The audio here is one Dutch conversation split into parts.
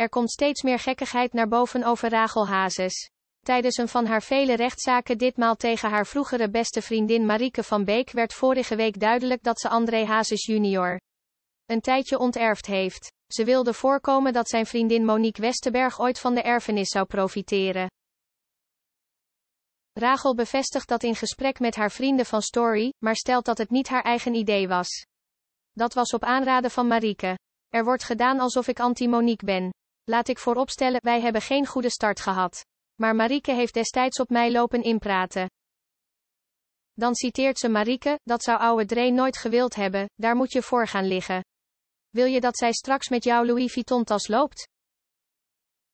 Er komt steeds meer gekkigheid naar boven over Rachel Hazes. Tijdens een van haar vele rechtszaken, ditmaal tegen haar vroegere beste vriendin Marike van Beek, werd vorige week duidelijk dat ze André Hazes Junior. een tijdje onterfd heeft. Ze wilde voorkomen dat zijn vriendin Monique Westerberg ooit van de erfenis zou profiteren. Rachel bevestigt dat in gesprek met haar vrienden van Story, maar stelt dat het niet haar eigen idee was. Dat was op aanraden van Marike. Er wordt gedaan alsof ik anti-Monique ben. Laat ik vooropstellen, wij hebben geen goede start gehad. Maar Marike heeft destijds op mij lopen inpraten. Dan citeert ze Marike, dat zou ouwe Dree nooit gewild hebben, daar moet je voor gaan liggen. Wil je dat zij straks met jouw Louis Vuitton tas loopt?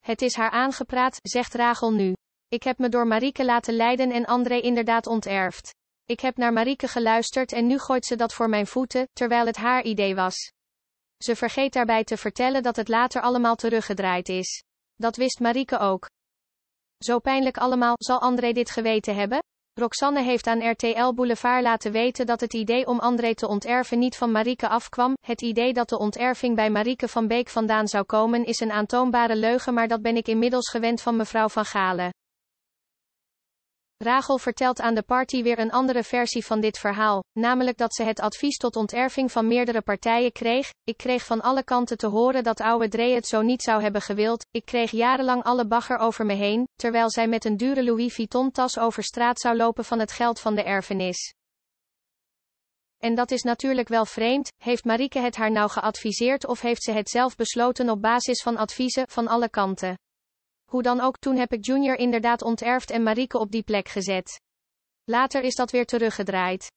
Het is haar aangepraat, zegt Rachel nu. Ik heb me door Marike laten leiden en André inderdaad onterfd. Ik heb naar Marike geluisterd en nu gooit ze dat voor mijn voeten, terwijl het haar idee was. Ze vergeet daarbij te vertellen dat het later allemaal teruggedraaid is. Dat wist Marieke ook. Zo pijnlijk allemaal, zal André dit geweten hebben? Roxanne heeft aan RTL Boulevard laten weten dat het idee om André te onterven niet van Marieke afkwam. Het idee dat de onterving bij Marieke van Beek vandaan zou komen is een aantoonbare leugen, maar dat ben ik inmiddels gewend van mevrouw van Galen. Rachel vertelt aan de party weer een andere versie van dit verhaal, namelijk dat ze het advies tot onterving van meerdere partijen kreeg. Ik kreeg van alle kanten te horen dat oude Drey het zo niet zou hebben gewild. Ik kreeg jarenlang alle bagger over me heen, terwijl zij met een dure Louis Vuitton tas over straat zou lopen van het geld van de erfenis. En dat is natuurlijk wel vreemd, heeft Marieke het haar nou geadviseerd of heeft ze het zelf besloten op basis van adviezen van alle kanten? Hoe dan ook, toen heb ik Junior inderdaad onterfd en Marieke op die plek gezet. Later is dat weer teruggedraaid.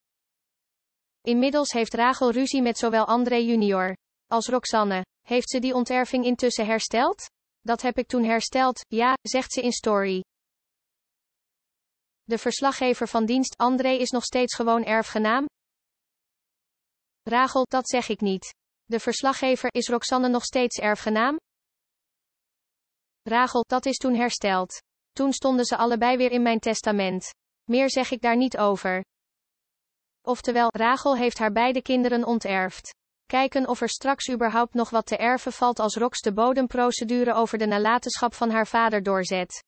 Inmiddels heeft Rachel ruzie met zowel André junior als Roxanne. Heeft ze die onterving intussen hersteld? Dat heb ik toen hersteld, ja, zegt ze in story. De verslaggever van dienst André is nog steeds gewoon erfgenaam? Rachel, dat zeg ik niet. De verslaggever is Roxanne nog steeds erfgenaam? Rachel, dat is toen hersteld. Toen stonden ze allebei weer in mijn testament. Meer zeg ik daar niet over. Oftewel, Rachel heeft haar beide kinderen onterfd. Kijken of er straks überhaupt nog wat te erven valt als Rox de bodemprocedure over de nalatenschap van haar vader doorzet.